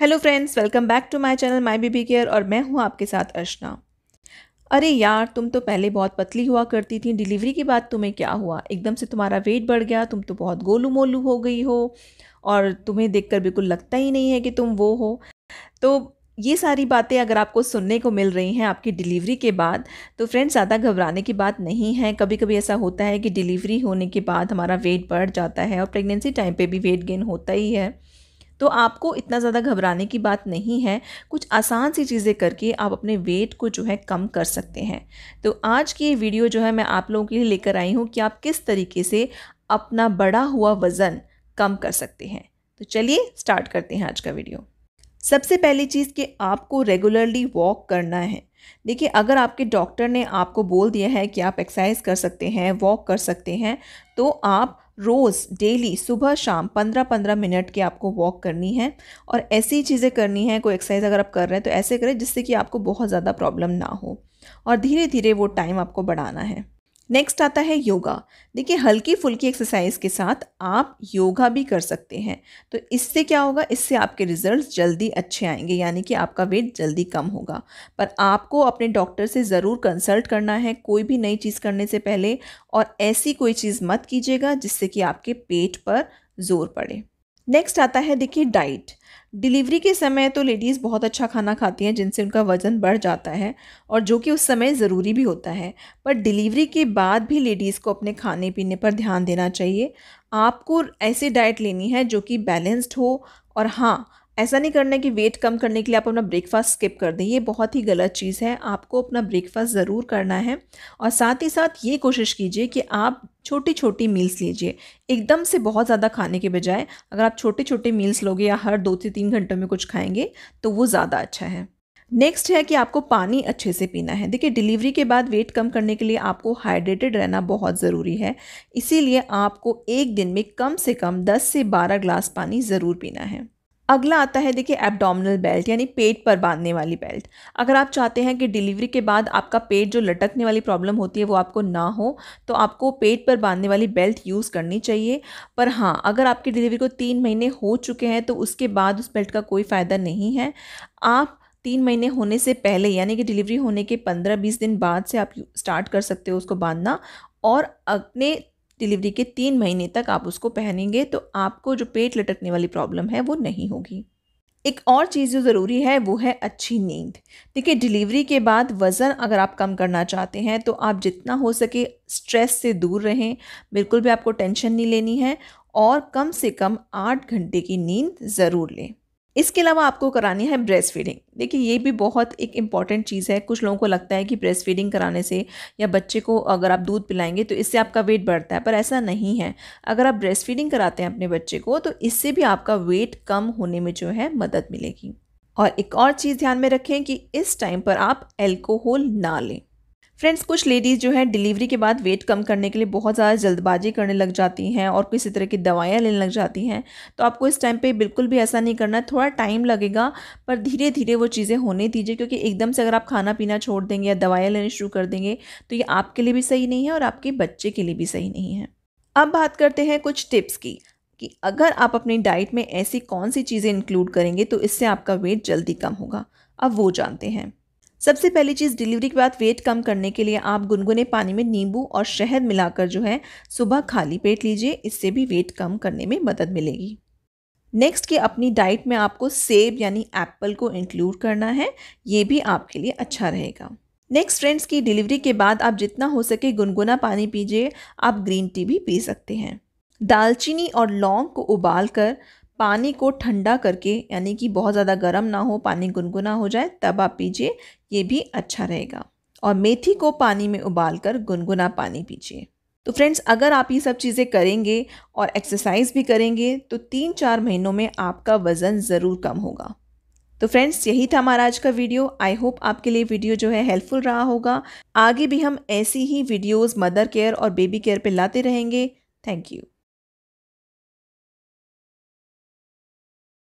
hello friends welcome back to my channel my baby care और मैं हूं आपके साथ अर्चना अरे यार तुम तो पहले बहुत पतली हुआ करती थी डिलीवरी के बाद तुम्हें क्या हुआ एकदम से तुम्हारा वेट बढ़ गया तुम तो बहुत गोलू मोलू हो गई हो और तुम्हें देखकर बिल्कुल लगता ही नहीं है कि तुम वो हो तो ये सारी बातें अगर आपको सुनने को मिल रही हैं आपकी डिलीवरी के बाद तो फ्रेंड्स ज़्यादा घबराने की बात नहीं है कभी कभी ऐसा होता है कि डिलीवरी होने के बाद हमारा वेट बढ़ जाता है और प्रेगनेंसी टाइम पे भी वेट गेन होता ही है तो आपको इतना ज़्यादा घबराने की बात नहीं है कुछ आसान सी चीज़ें करके आप अपने वेट को जो है कम कर सकते हैं तो आज की ये वीडियो जो है मैं आप लोगों के लिए लेकर आई हूँ कि आप किस तरीके से अपना बढ़ा हुआ वज़न कम कर सकते हैं तो चलिए स्टार्ट करते हैं आज का वीडियो सबसे पहली चीज़ कि आपको रेगुलरली वॉक करना है देखिए अगर आपके डॉक्टर ने आपको बोल दिया है कि आप एक्सरसाइज कर सकते हैं वॉक कर सकते हैं तो आप रोज़ डेली सुबह शाम पंद्रह पंद्रह मिनट की आपको वॉक करनी है और ऐसी चीज़ें करनी है कोई एक्सरसाइज अगर आप कर रहे हैं तो ऐसे करें जिससे कि आपको बहुत ज़्यादा प्रॉब्लम ना हो और धीरे धीरे वो टाइम आपको बढ़ाना है नेक्स्ट आता है योगा देखिए हल्की फुल्की एक्सरसाइज के साथ आप योगा भी कर सकते हैं तो इससे क्या होगा इससे आपके रिजल्ट्स जल्दी अच्छे आएंगे यानी कि आपका वेट जल्दी कम होगा पर आपको अपने डॉक्टर से ज़रूर कंसल्ट करना है कोई भी नई चीज़ करने से पहले और ऐसी कोई चीज़ मत कीजिएगा जिससे कि आपके पेट पर जोर पड़े नेक्स्ट आता है देखिए डाइट डिलीवरी के समय तो लेडीज़ बहुत अच्छा खाना खाती हैं जिनसे उनका वज़न बढ़ जाता है और जो कि उस समय ज़रूरी भी होता है पर डिलीवरी के बाद भी लेडीज़ को अपने खाने पीने पर ध्यान देना चाहिए आपको ऐसी डाइट लेनी है जो कि बैलेंस्ड हो और हाँ ऐसा नहीं करना है कि वेट कम करने के लिए आप अपना ब्रेकफास्ट स्किप कर दें ये बहुत ही गलत चीज़ है आपको अपना ब्रेकफास्ट ज़रूर करना है और साथ ही साथ ये कोशिश कीजिए कि आप छोटी छोटी मील्स लीजिए एकदम से बहुत ज़्यादा खाने के बजाय अगर आप छोटे छोटे मील्स लोगे या हर दो से तीन घंटों में कुछ खाएंगे तो वो ज़्यादा अच्छा है नेक्स्ट है कि आपको पानी अच्छे से पीना है देखिए डिलीवरी के बाद वेट कम करने के लिए आपको हाइड्रेटेड रहना बहुत ज़रूरी है इसीलिए आपको एक दिन में कम से कम 10 से 12 ग्लास पानी ज़रूर पीना है अगला आता है देखिए एब्डोमिनल बेल्ट यानी पेट पर बांधने वाली बेल्ट अगर आप चाहते हैं कि डिलीवरी के बाद आपका पेट जो लटकने वाली प्रॉब्लम होती है वो आपको ना हो तो आपको पेट पर बांधने वाली बेल्ट यूज़ करनी चाहिए पर हाँ अगर आपकी डिलीवरी को तीन महीने हो चुके हैं तो उसके बाद उस बेल्ट का कोई फ़ायदा नहीं है आप तीन महीने होने से पहले यानी कि डिलीवरी होने के पंद्रह बीस दिन बाद से आप स्टार्ट कर सकते हो उसको बांधना और अपने डिलीवरी के तीन महीने तक आप उसको पहनेंगे तो आपको जो पेट लटकने वाली प्रॉब्लम है वो नहीं होगी एक और चीज़ जो ज़रूरी है वो है अच्छी नींद देखिए डिलीवरी के बाद वज़न अगर आप कम करना चाहते हैं तो आप जितना हो सके स्ट्रेस से दूर रहें बिल्कुल भी आपको टेंशन नहीं लेनी है और कम से कम आठ घंटे की नींद ज़रूर लें इसके अलावा आपको करानी है ब्रेस्ट फीडिंग देखिए ये भी बहुत एक इम्पॉर्टेंट चीज़ है कुछ लोगों को लगता है कि ब्रेस्ट फीडिंग कराने से या बच्चे को अगर आप दूध पिलाएंगे तो इससे आपका वेट बढ़ता है पर ऐसा नहीं है अगर आप ब्रेस्ट फीडिंग कराते हैं अपने बच्चे को तो इससे भी आपका वेट कम होने में जो है मदद मिलेगी और एक और चीज़ ध्यान में रखें कि इस टाइम पर आप एल्कोहल ना लें फ्रेंड्स कुछ लेडीज़ जो है डिलीवरी के बाद वेट कम करने के लिए बहुत ज़्यादा जल्दबाजी करने लग जाती हैं और किसी तरह की दवाइयाँ लेने लग जाती हैं तो आपको इस टाइम पे बिल्कुल भी ऐसा नहीं करना थोड़ा टाइम लगेगा पर धीरे धीरे वो चीज़ें होने दीजिए क्योंकि एकदम से अगर आप खाना पीना छोड़ देंगे या दवाइयाँ लेने शुरू कर देंगे तो ये आपके लिए भी सही नहीं है और आपके बच्चे के लिए भी सही नहीं है अब बात करते हैं कुछ टिप्स की कि अगर आप अपनी डाइट में ऐसी कौन सी चीज़ें इंक्लूड करेंगे तो इससे आपका वेट जल्दी कम होगा अब वो जानते हैं सबसे पहली चीज़ डिलीवरी के बाद वेट कम करने के लिए आप गुनगुने पानी में नींबू और शहद मिलाकर जो है सुबह खाली पेट लीजिए इससे भी वेट कम करने में मदद मिलेगी नेक्स्ट कि अपनी डाइट में आपको सेब यानी एप्पल को इंक्लूड करना है ये भी आपके लिए अच्छा रहेगा नेक्स्ट फ्रेंड्स की डिलीवरी के बाद आप जितना हो सके गुनगुना पानी पीजिए आप ग्रीन टी भी पी सकते हैं दालचीनी और लौंग को उबाल कर पानी को ठंडा करके यानी कि बहुत ज़्यादा गर्म ना हो पानी गुनगुना हो जाए तब आप पीजिए ये भी अच्छा रहेगा और मेथी को पानी में उबाल कर गुनगुना पानी पीजिए तो फ्रेंड्स अगर आप ये सब चीज़ें करेंगे और एक्सरसाइज भी करेंगे तो तीन चार महीनों में आपका वज़न ज़रूर कम होगा तो फ्रेंड्स यही था हमारा आज का वीडियो आई होप आपके लिए वीडियो जो है हेल्पफुल रहा होगा आगे भी हम ऐसी ही वीडियोस मदर केयर और बेबी केयर पे लाते रहेंगे थैंक यू